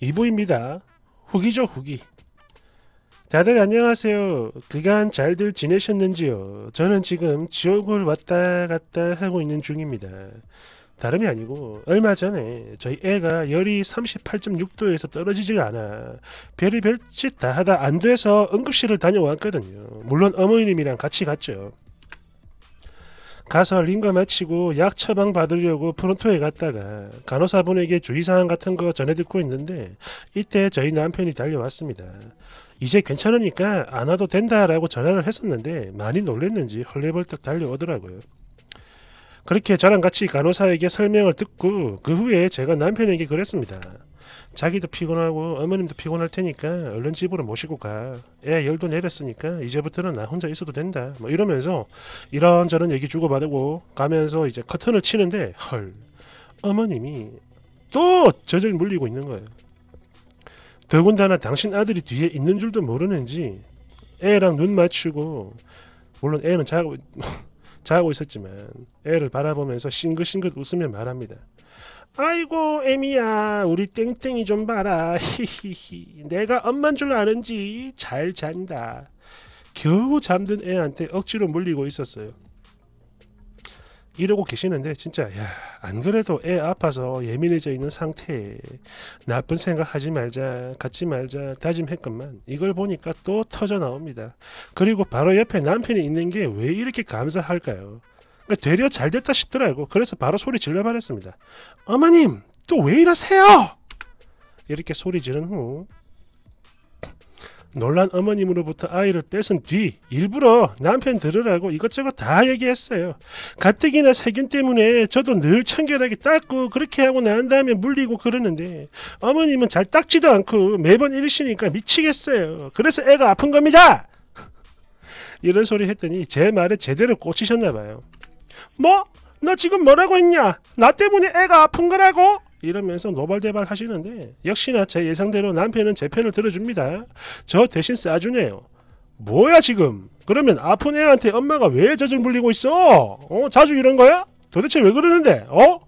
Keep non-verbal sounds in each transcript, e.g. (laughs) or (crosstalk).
이보입니다. 후기죠 후기. 다들 안녕하세요. 그간 잘들 지내셨는지요? 저는 지금 지옥을 왔다 갔다 하고 있는 중입니다. 다름이 아니고 얼마 전에 저희 애가 열이 38.6도에서 떨어지질 않아 별이 별짓 다 하다 안 돼서 응급실을 다녀왔거든요. 물론 어머님이랑 같이 갔죠. 가서 링거 마치고 약 처방 받으려고 프론토에 갔다가 간호사분에게 주의사항 같은 거 전해 듣고 있는데 이때 저희 남편이 달려왔습니다. 이제 괜찮으니까 안 와도 된다라고 전화를 했었는데 많이 놀랬는지 헐레벌떡 달려오더라고요. 그렇게 저랑 같이 간호사에게 설명을 듣고 그 후에 제가 남편에게 그랬습니다. 자기도 피곤하고 어머님도 피곤할 테니까 얼른 집으로 모시고 가. 애 열도 내렸으니까 이제부터는 나 혼자 있어도 된다. 뭐 이러면서 이런저런 얘기 주고받고 가면서 이제 커튼을 치는데 헐 어머님이 또 저절 물리고 있는 거예요. 더군다나 당신 아들이 뒤에 있는 줄도 모르는지 애랑 눈 맞추고 물론 애는 자고 자고 있었지만 애를 바라보면서 싱긋싱긋 웃으며 말합니다. 아이고 애미야 우리 땡땡이 좀 봐라 (laughs) 히히히 내가 엄만 줄 아는지 잘 잔다 겨우 잠든 애한테 억지로 물리고 있었어요 이러고 계시는데 진짜 야, 안 그래도 애 아파서 예민해져 있는 상태에 나쁜 생각하지 말자 갖지 말자 다짐했건만 이걸 보니까 또 터져 나옵니다. 그리고 바로 옆에 남편이 있는 게 왜 이렇게 감사할까요? 그러니까 되려 잘 됐다 싶더라고. 그래서 바로 소리 질러버렸습니다. 어머님 또 왜 이러세요? 이렇게 소리 지른 후 놀란 어머님으로부터 아이를 뺏은 뒤 일부러 남편 들으라고 이것저것 다 얘기했어요. 가뜩이나 세균 때문에 저도 늘 청결하게 닦고 그렇게 하고 난 다음에 물리고 그러는데 어머님은 잘 닦지도 않고 매번 이러시니까 미치겠어요. 그래서 애가 아픈 겁니다. (laughs) 이런 소리 했더니 제 말에 제대로 꽂히셨나 봐요. 뭐? 너 지금 뭐라고 했냐? 나 때문에 애가 아픈 거라고? 이러면서 노발대발 하시는데 역시나 제 예상대로 남편은 제 편을 들어줍니다. 저 대신 싸주네요. 뭐야 지금? 그러면 아픈 애한테 엄마가 왜 젖을 물리고 있어? 어? 자주 이런 거야? 도대체 왜 그러는데? 어?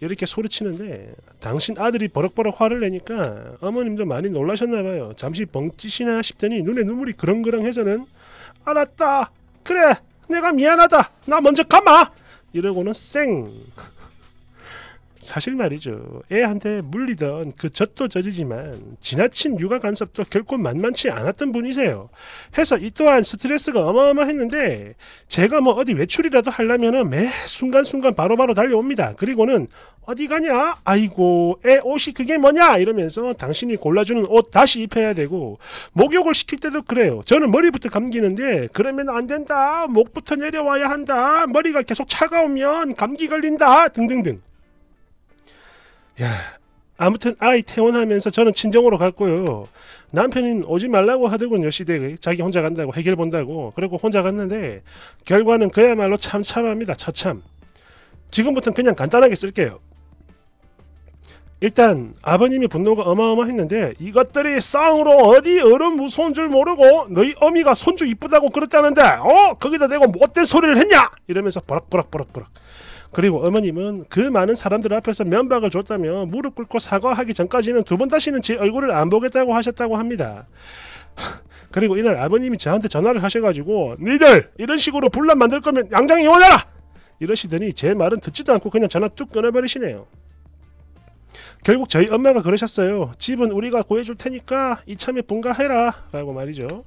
이렇게 소리치는데 당신 아들이 버럭버럭 화를 내니까 어머님도 많이 놀라셨나봐요. 잠시 벙찌시나 싶더니 눈에 눈물이 그렁그렁해서는 알았다. 그래 내가 미안하다. 나 먼저 가마. 이러고는 쌩 사실 말이죠. 애한테 물리던 그 젖도 젖이지만 지나친 육아 간섭도 결코 만만치 않았던 분이세요. 해서 이 또한 스트레스가 어마어마했는데 제가 뭐 어디 외출이라도 하려면매 순간순간 바로바로 바로 달려옵니다. 그리고는 어디 가냐? 아이고 애 옷이 그게 뭐냐? 이러면서 당신이 골라주는 옷 다시 입혀야 되고 목욕을 시킬 때도 그래요. 저는 머리부터 감기는데 그러면 안 된다. 목부터 내려와야 한다. 머리가 계속 차가우면 감기 걸린다. 등등등. 야, 예. 아무튼 아이 퇴원하면서 저는 친정으로 갔고요. 남편은 오지 말라고 하더군요. 시댁에 자기 혼자 간다고 해결 본다고. 그리고 혼자 갔는데 결과는 그야말로 참참합니다. 처참. 지금부터는 그냥 간단하게 쓸게요. 일단 아버님이 분노가 어마어마했는데 이것들이 쌍으로 어디 어른 무서운 줄 모르고 너희 어미가 손주 이쁘다고 그랬다는데 어? 거기다 대고 못된 뭐 소리를 했냐? 이러면서 버럭버럭버럭버럭 그리고 어머님은 그 많은 사람들 앞에서 면박을 줬다며 무릎 꿇고 사과하기 전까지는 두 번 다시는 제 얼굴을 안 보겠다고 하셨다고 합니다. (laughs) 그리고 이날 아버님이 저한테 전화를 하셔가지고 니들 이런 식으로 분란 만들 거면 양장이 원하라! 이러시더니 제 말은 듣지도 않고 그냥 전화 뚝 끊어버리시네요. 결국 저희 엄마가 그러셨어요. 집은 우리가 구해줄 테니까 이참에 분가해라 라고 말이죠.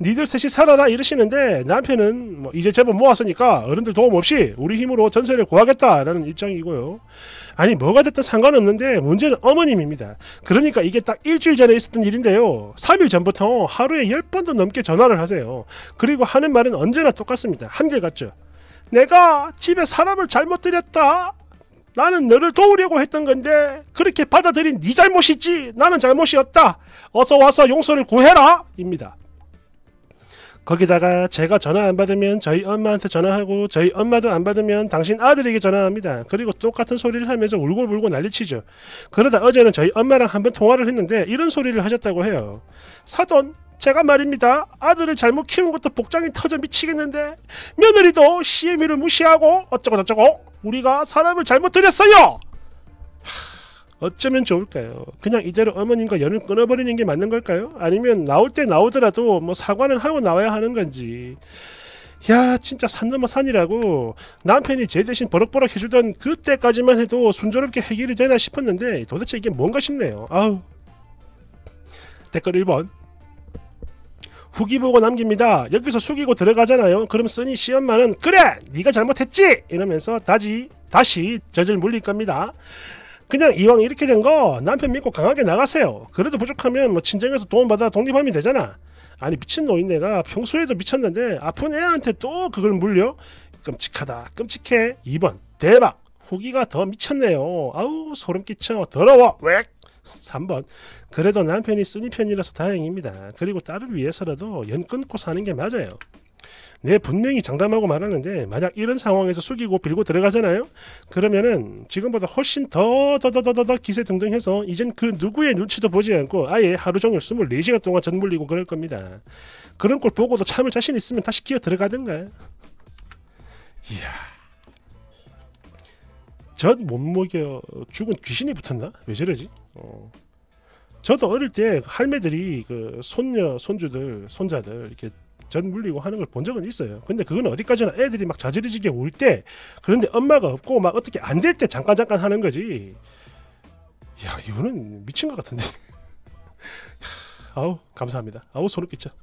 니들 셋이 살아라 이러시는데 남편은 뭐 이제 제법 모았으니까 어른들 도움 없이 우리 힘으로 전세를 구하겠다라는 입장이고요. 아니 뭐가 됐든 상관없는데 문제는 어머님입니다. 그러니까 이게 딱 일주일 전에 있었던 일인데요. 3일 전부터 하루에 10번도 넘게 전화를 하세요. 그리고 하는 말은 언제나 똑같습니다. 한결같죠. 내가 집에 사람을 잘못 들였다. 나는 너를 도우려고 했던 건데 그렇게 받아들인 네 잘못이지 나는 잘못이었다. 어서 와서 용서를 구해라 입니다. 거기다가 제가 전화 안 받으면 저희 엄마한테 전화하고 저희 엄마도 안 받으면 당신 아들에게 전화합니다. 그리고 똑같은 소리를 하면서 울고불고 난리치죠. 그러다 어제는 저희 엄마랑 한번 통화를 했는데 이런 소리를 하셨다고 해요. 사돈 제가 말입니다. 아들을 잘못 키운 것도 복장이 터져 미치겠는데 며느리도 시에미를 무시하고 어쩌고저쩌고 우리가 사람을 잘못 들였어요! 어쩌면 좋을까요? 그냥 이대로 어머님과 연을 끊어버리는 게 맞는 걸까요? 아니면 나올 때 나오더라도 뭐 사과는 하고 나와야 하는 건지 야 진짜 산 넘어 산이라고 남편이 제 대신 버럭버럭 해주던 그때까지만 해도 순조롭게 해결이 되나 싶었는데 도대체 이게 뭔가 싶네요 아우 댓글 1번 후기 보고 남깁니다. 여기서 숙이고 들어가잖아요. 그럼 쓰니 시엄마는 그래 네가 잘못했지 이러면서 다시 다시 젖을 물릴 겁니다. 그냥 이왕 이렇게 된 거 남편 믿고 강하게 나가세요. 그래도 부족하면 뭐 친정에서 도움받아 독립하면 되잖아. 아니 미친 노인네가 평소에도 미쳤는데 아픈 애한테 또 그걸 물려? 끔찍하다 끔찍해 2번 대박 후기가 더 미쳤네요 아우 소름 끼쳐 더러워 왜 3번 그래도 남편이 쓰니 편이라서 다행입니다. 그리고 딸을 위해서라도 연 끊고 사는 게 맞아요. 네 분명히 장담하고 말았는데 만약 이런 상황에서 숙이고 빌고 들어가잖아요 그러면은 지금보다 훨씬 더 더 더 더 더 기세 등등해서 이젠 그 누구의 눈치도 보지 않고 아예 하루 종일 24시간 동안 전물리고 그럴 겁니다 그런 걸 보고도 참을 자신 있으면 다시 끼어 들어가든가 이야 젖못 먹여 죽은 귀신이 붙었나? 왜 저러지? 어. 저도 어릴 때 할매들이 그 손녀, 손주들, 손자들 이렇게 전 물리고 하는 걸 본 적은 있어요. 근데 그건 어디까지나 애들이 막 자지러지게 울 때, 그런데 엄마가 없고 막 어떻게 안 될 때 잠깐 잠깐 하는 거지. 야, 이거는 미친 것 같은데. (laughs) 아우 감사합니다. 아우 소름 끼쳐.